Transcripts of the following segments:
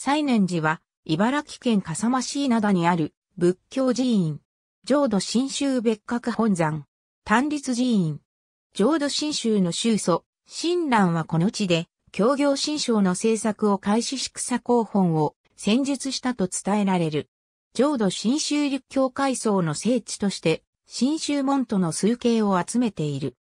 西念寺は、茨城県笠間市灘にある仏教寺院。浄土真宗別格本山。単立寺院。浄土真宗の宗祖、親鸞はこの地で、教行新章の制作を開始し草公本を戦術したと伝えられる。浄土真宗立教会層の聖地として、新宗門徒の数形を集めている。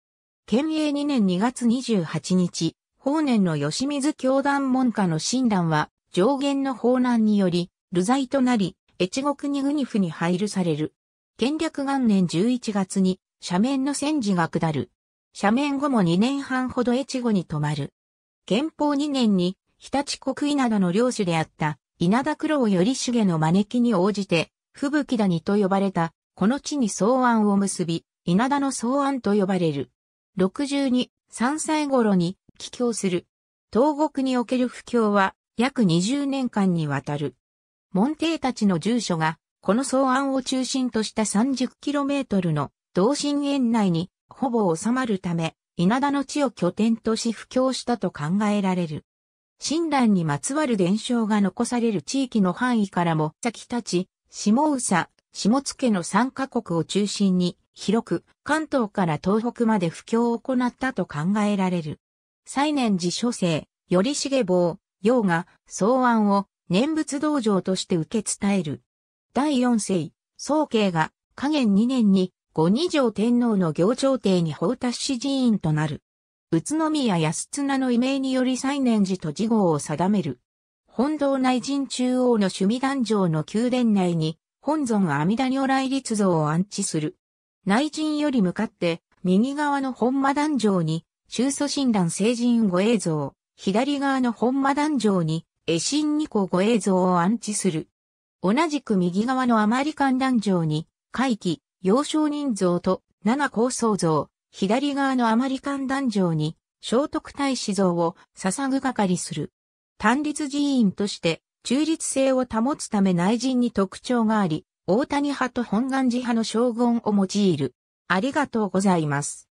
県営2年2月28日、法年の吉水教団門下の親鸞は、上限の法難により、流罪となり、越にグニフに配慮される。建略元年11月に、斜面の戦時が下る。斜面後も2年半ほど越後に泊まる。憲法2年に、日立国稲田の領主であった、稲田九郎頼重の招きに応じて、吹雪谷と呼ばれた、この地に草案を結び、稲田の草案と呼ばれる。62、3歳頃に、帰郷する。東国における不況は、約20年間にわたる。門弟たちの住所が、この草案を中心とした 30km の同心園内にほぼ収まるため、稲田の地を拠点とし布教したと考えられる。親鸞にまつわる伝承が残される地域の範囲からも先立ち、下宇佐、下津の3カ国を中心に広く関東から東北まで布教を行ったと考えられる。最年寺諸生、頼重坊、楊が草案を念仏道場として受け伝える。第四世、宗慶が下元2年に五二条天皇の行朝廷に法達し寺院となる。宇都宮安綱の異名により再年寺と事号を定める。本堂内陣中央の趣味壇上の宮殿内に本尊阿弥陀如来立像を安置する。内陣より向かって右側の本間壇上に、中祖神壇聖人護衛像、左側の本間壇上に、絵心二個護衛像を安置する。同じく右側のアマリカン壇上に、回帰、幼少人像と七高層像、左側のアマリカン壇上に、聖徳太子像を捧ぐ係する。単立寺院として、中立性を保つため内陣に特徴があり、大谷派と本願寺派の将軍を用いる。ありがとうございます。